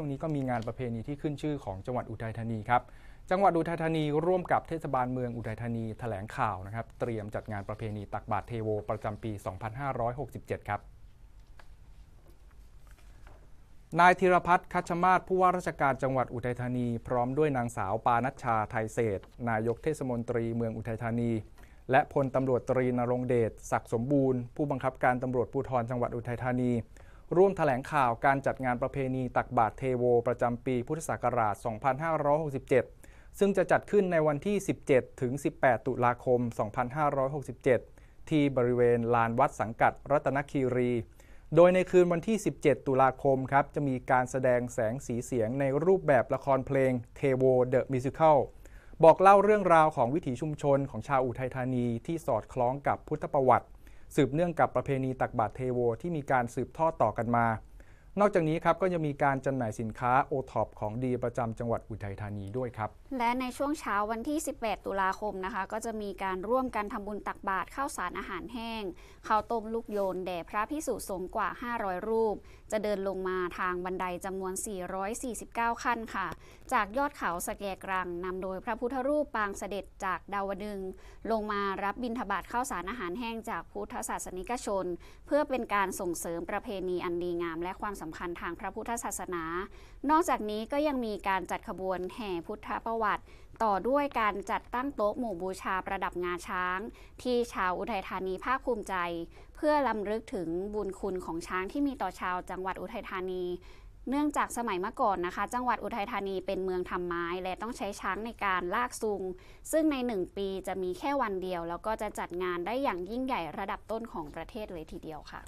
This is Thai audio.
ช่วงนี้ก็มีงานประเพณีที่ขึ้นชื่อของจังหวัดอุทัยธานีครับ จังหวัดอุทัยธานีร่วมกับเทศบาลเมืองอุทัยธานีแถลงข่าวนะครับเตรียมจัดงานประเพณีตักบาตรเทโวประจำปี 2567 ครับ นายธีรพัฒน์คัชมาศผู้ว่าราชการจังหวัดอุทัยธานีพร้อมด้วยนางสาวปานัชชาไทยเศษนายกเทศมนตรีเมืองอุทัยธานี และพลตำรวจตรีนรงเดชศักดิ์สมบูรณ์ ผู้บังคับการตำรวจภูธรจังหวัดอุทัยธานีร่วมถแถลงข่าวการจัดงานประเพณีตักบาตรเทโว ประจำปีพุทธศักราช 2567 ซึ่งจะจัดขึ้นในวันที่ 17 ถึง 18 ตุลาคม 2567 ที่บริเวณลานวัดสังกัดรัตนคีรี โดยในคืนวันที่ 17 ตุลาคมครับจะมีการแสดงแสงสีเสียงในรูปแบบละครเพลง เทโวเดอะมิวสิคัล บอกเล่าเรื่องราวของวิถีชุมชนของชาวอุทัยธานีที่สอดคล้องกับพุทธประวัติสืบเนื่องกับประเพณีตักบาตรเทโวที่มีการสืบทอดต่อกันมานอกจากนี้ครับก็ยังมีการจำหน่ายสินค้าโอท็อปของดีประจำจังหวัดอุทัยธานีด้วยครับ และในช่วงเช้าวันที่ 18 ตุลาคมนะคะก็จะมีการร่วมกันทำบุญตักบาตรข้าวสารอาหารแห้งข้าวต้มลูกโยนแด่พระพิสุสงฆ์กว่า 500 รูป จะเดินลงมาทางบันไดจำนวน 449 ขั้นค่ะจากยอดเขาสแกกรังนำโดยพระพุทธรูปปางเสด็จจากดาวดึงลงมารับบิณฑบาตข้าวสารอาหารแห้งจากพุทธศาสนิกชน เพื่อเป็นการส่งเสริมประเพณีอันดีงามและความสำคัญทางพระพุทธศาสนา นอกจากนี้ก็ยังมีการจัดขบวนแห่พุทธประวัติ ต่อด้วยการจัดตั้งโต๊ะหมู่บูชาประดับงาช้าง ที่ชาวอุทัยธานีภาคภูมิใจ เพื่อลำลึกถึงบุญคุณของช้างที่มีต่อชาวจังหวัดอุทัยธานี เนื่องจากสมัยเมื่อก่อนนะคะ จังหวัดอุทัยธานีเป็นเมืองทำไม้ และต้องใช้ช้างในการลากซุง ซึ่งใน 1 ปีจะมีแค่วันเดียว แล้วก็จะจัดงานได้อย่างยิ่งใหญ่ระดับต้นของประเทศเลยทีเดียวค่ะ